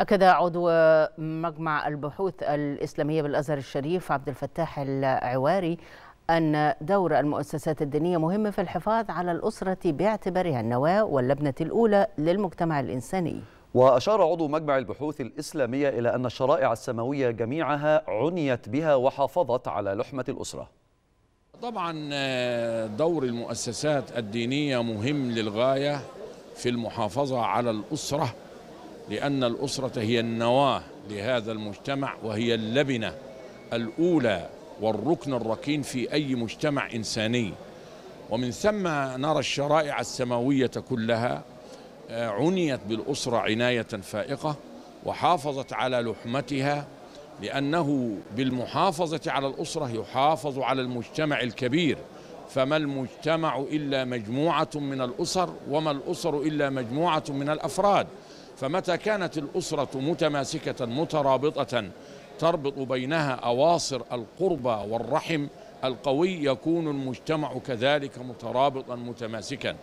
أكد عضو مجمع البحوث الإسلامية بالأزهر الشريف عبد الفتاح العواري أن دور المؤسسات الدينية مهم في الحفاظ على الأسرة باعتبارها النواة واللبنة الأولى للمجتمع الإنساني وأشار عضو مجمع البحوث الإسلامية إلى أن الشرائع السماوية جميعها عنيت بها وحافظت على لحمة الأسرة طبعا دور المؤسسات الدينية مهم للغاية في المحافظة على الأسرة لأن الأسرة هي النواة لهذا المجتمع وهي اللبنة الأولى والركن الركين في أي مجتمع إنساني ومن ثم نرى الشرائع السماوية كلها آه، عنيت بالأسرة عناية فائقة وحافظت على لحمتها لأنه بالمحافظة على الأسرة يحافظ على المجتمع الكبير فما المجتمع إلا مجموعة من الأسر وما الأسر إلا مجموعة من الأفراد فمتى كانت الأسرة متماسكة مترابطة تربط بينها أواصر القربة والرحم القوي يكون المجتمع كذلك مترابطا متماسكا